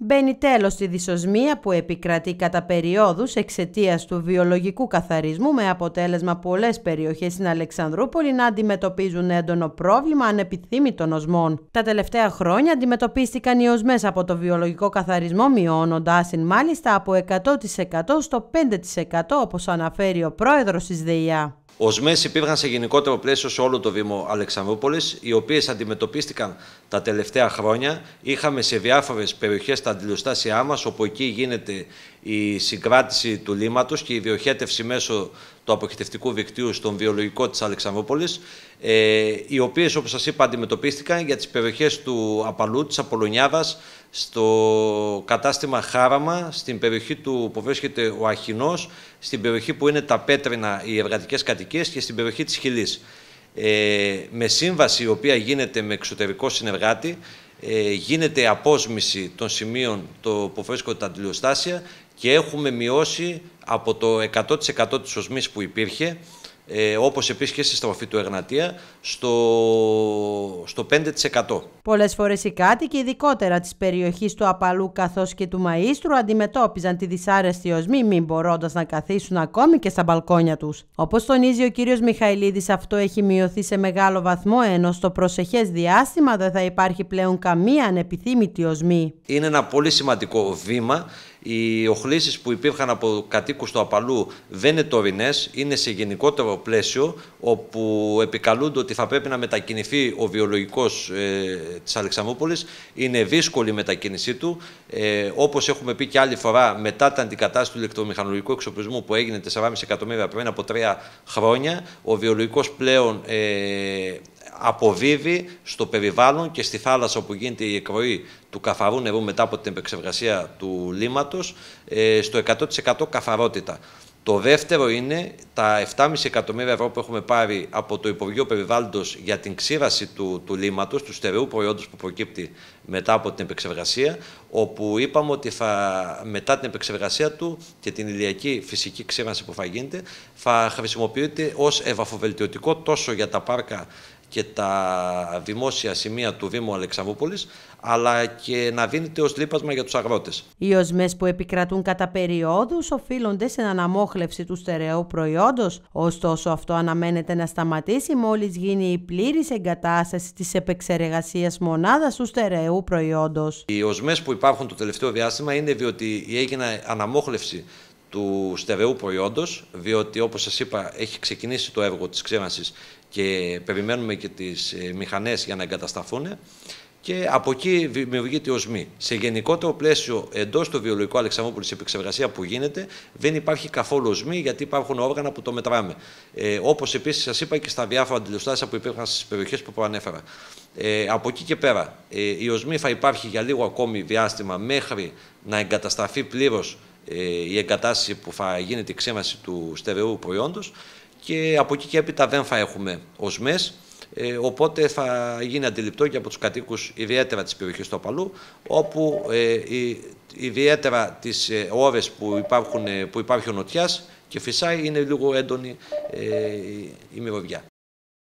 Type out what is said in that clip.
Μπαίνει τέλος στη δυσοσμία που επικρατεί κατά περιόδους εξαιτίας του βιολογικού καθαρισμού με αποτέλεσμα πολλές περιοχές στην Αλεξανδρούπολη να αντιμετωπίζουν έντονο πρόβλημα ανεπιθύμητων οσμών. Τα τελευταία χρόνια αντιμετωπίστηκαν οι οσμές από το βιολογικό καθαρισμό μειώνοντάς μάλιστα από 100% στο 5% όπως αναφέρει ο πρόεδρος της ΔΕΙΑ. Ως μέση υπήρχαν σε γενικότερο πλαίσιο σε όλο το Δήμο Αλεξανδρούπολης, οι οποίες αντιμετωπίστηκαν τα τελευταία χρόνια. Είχαμε σε διάφορες περιοχές τα αντιλοστάσια μας, όπου εκεί γίνεται η συγκράτηση του λίματο και η διοχέτευση μέσω του αποχητευτικού δικτύου στον βιολογικό της Αλεξανδρούπολης, ε, οι οποίες, όπως σας είπα, αντιμετωπίστηκαν για τις περιοχές του Απαλού, της Απολωνιάδας, στο κατάστημα Χάραμα, στην περιοχή του που βρίσκεται ο Αχινός, στην περιοχή που είναι τα Πέτρινα, οι εργατικές κατοικίες και στην περιοχή της Χιλής. Ε, με σύμβαση η οποία γίνεται με εξωτερικό συνεργάτη, ε, γίνεται απόσμηση των σημείων το φρέσκονται τα αντιλιοστάσια και έχουμε μειώσει από το 100% της οσμής που υπήρχε ε, όπως επίσης και στη στροφή του Εγνατία, στο, στο 5%. Πολλές φορές οι κάτοικοι, ειδικότερα της περιοχής του Απαλού καθώς και του Μαΐστρου, αντιμετώπιζαν τη δυσάρεστη οσμή, μην μπορώντας να καθίσουν ακόμη και στα μπαλκόνια τους. Όπως τονίζει ο κύριος Μιχαηλίδης, αυτό έχει μειωθεί σε μεγάλο βαθμό, ενώ στο προσεχές διάστημα δεν θα υπάρχει πλέον καμία ανεπιθύμητη οσμή. Είναι ένα πολύ σημαντικό βήμα οι οχλήσεις που υπήρχαν από κατοίκους του Απαλού δεν είναι τωρινές, είναι σε γενικότερο πλαίσιο όπου επικαλούνται ότι θα πρέπει να μετακινηθεί ο βιολογικός ε, της Αλεξανδρούπολης. Είναι δύσκολη η μετακίνησή του. Ε, όπως έχουμε πει και άλλη φορά, μετά την αντικατάσταση του ηλεκτρομηχανολογικού εξοπλισμού που έγινε 4,5 εκατομμύρια πριν από τρία χρόνια, ο βιολογικός πλέον ε, αποβίβει στο περιβάλλον και στη θάλασσα όπου γίνεται η εκροή του καθαρού νερού μετά από την επεξεργασία του λίματος ε, στο 100% καθαρότητα. Το δεύτερο είναι τα 7,5 εκατομμύρια ευρώ που έχουμε πάρει από το Υπουργείο Περιβάλλοντος για την ξύραση του, του λίματος, του στερεού προϊόντος που προκύπτει μετά από την επεξεργασία, όπου είπαμε ότι θα, μετά την επεξεργασία του και την ηλιακή φυσική ξύραση που θα γίνεται, θα χρησιμοποιείται ως ευαφοβελτιωτικό τόσο για τα πάρκα και τα δημόσια σημεία του Δήμου Αλεξανδρούπολης, αλλά και να δίνεται ως λείπασμα για τους αγρότες. Οι οσμές που επικρατούν κατά περιόδους οφείλονται στην αναμόχλευση του στερεού προϊόντος, ωστόσο αυτό αναμένεται να σταματήσει μόλις γίνει η πλήρης εγκατάσταση της επεξεργασίας μονάδας του στερεού προϊόντος. Οι οσμές που υπάρχουν το τελευταίο διάστημα είναι διότι έγινε αναμόχλευση του στερεού προϊόντος, διότι όπως σας είπα έχει ξεκινήσει το έργο της ξέρασης και περιμένουμε και τις ε, μηχανές για να εγκατασταθούν και από εκεί δημιουργείται ο ΟΣΜΗ. Σε γενικότερο πλαίσιο εντός του βιολογικού Αλεξανδρούπολης, η επεξεργασία που γίνεται δεν υπάρχει καθόλου ΟΣΜΗ γιατί υπάρχουν όργανα που το μετράμε. Ε, Όπως επίσης σας είπα και στα διάφορα αντιλουστάσια που υπήρχαν στις περιοχές που προανέφερα. Ε, από εκεί και πέρα, ε, η ΟΣΜΗ θα υπάρχει για λίγο ακόμη διάστημα μέχρι να εγκατασταθεί πλήρως ε, η εγκατάσταση που θα γίνεται η ξέμαση του στερεού προϊόντος και από εκεί και έπειτα δεν θα έχουμε ως ε, οπότε θα γίνει αντιληπτό και από τους κατοίκους ιδιαίτερα της περιοχής του Απαλού, όπου ε, η, ιδιαίτερα τις που, υπάρχουν, που υπάρχει ο και φυσάει είναι λίγο έντονη η μυρωδιά.